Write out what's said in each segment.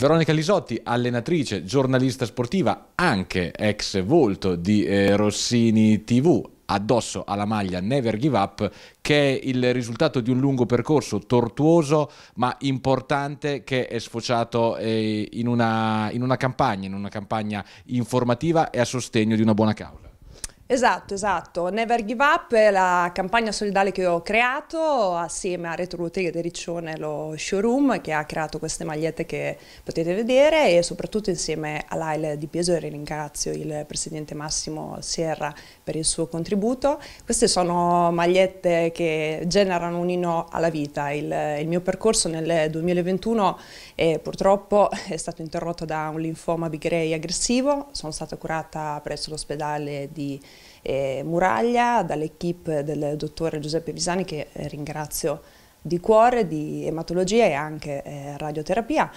Veronica Lisotti, allenatrice, giornalista sportiva, anche ex volto di eh, Rossini TV, addosso alla maglia Never Give Up, che è il risultato di un lungo percorso tortuoso ma importante che è sfociato eh, in, una, in una campagna, in una campagna informativa e a sostegno di una buona causa. Esatto, esatto. Never Give Up è la campagna solidale che ho creato assieme a Retro Bottega Riccione, lo showroom che ha creato queste magliette che potete vedere e soprattutto insieme all'AIL di Pieso e ringrazio il presidente Massimo Sierra per il suo contributo. Queste sono magliette che generano un inno alla vita. Il, il mio percorso nel 2021 eh, purtroppo è stato interrotto da un linfoma big ray aggressivo, sono stata curata presso l'ospedale di eh, Muraglia, dall'equipe del dottore Giuseppe Visani che eh, ringrazio di cuore, di ematologia e anche eh, radioterapia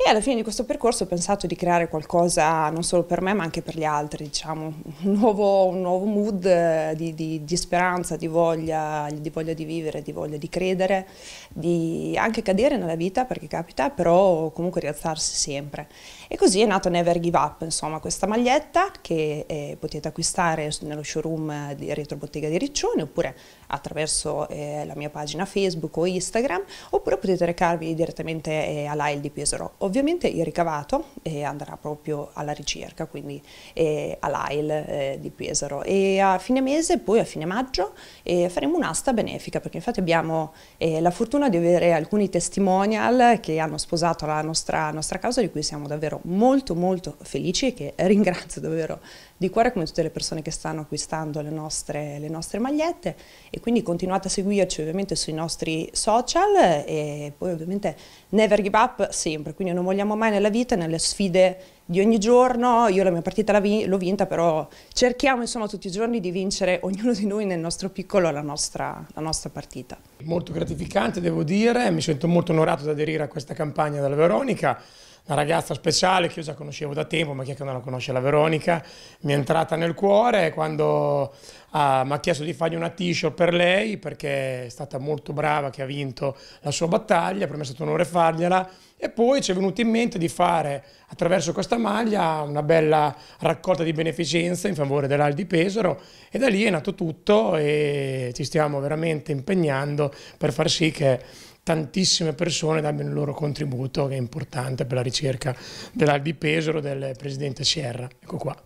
e alla fine di questo percorso ho pensato di creare qualcosa non solo per me ma anche per gli altri, diciamo, un nuovo, un nuovo mood eh, di, di, di, speranza, di voglia, di voglia di vivere, di voglia di credere, di anche cadere nella vita perché capita, però comunque rialzarsi sempre. E così è nata Never Give Up, insomma, questa maglietta che eh, potete acquistare nello showroom di Retro Bottega di Riccione oppure attraverso eh, la mia pagina Facebook o Instagram oppure potete recarvi direttamente eh, all'AIL di Pesaro Ovviamente il ricavato eh, andrà proprio alla ricerca, quindi eh, all'AIL eh, di Pesaro e a fine mese, poi a fine maggio, eh, faremo un'asta benefica perché infatti abbiamo eh, la fortuna di avere alcuni testimonial che hanno sposato la nostra, nostra causa di cui siamo davvero molto molto felici e che ringrazio davvero di cuore come tutte le persone che stanno acquistando le nostre, le nostre magliette e quindi continuate a seguirci ovviamente sui nostri social eh, e poi ovviamente never give up sempre, quindi non vogliamo mai nella vita, nelle sfide di ogni giorno, io la mia partita l'ho vinta, però cerchiamo insomma tutti i giorni di vincere ognuno di noi nel nostro piccolo la nostra, la nostra partita. Molto gratificante devo dire, mi sento molto onorato di aderire a questa campagna della Veronica, una ragazza speciale che io già conoscevo da tempo, ma chi è che non la conosce la Veronica, mi è entrata nel cuore quando ah, mi ha chiesto di fargli una t-shirt per lei perché è stata molto brava che ha vinto la sua battaglia, per me è stato un onore fargliela e poi ci è venuto in mente di fare attraverso questa maglia una bella raccolta di beneficenza in favore dell'Al di Pesaro e da lì è nato tutto e ci stiamo veramente impegnando per far sì che tantissime persone danno il loro contributo che è importante per la ricerca dell'Al di Pesaro del Presidente Sierra. Ecco qua.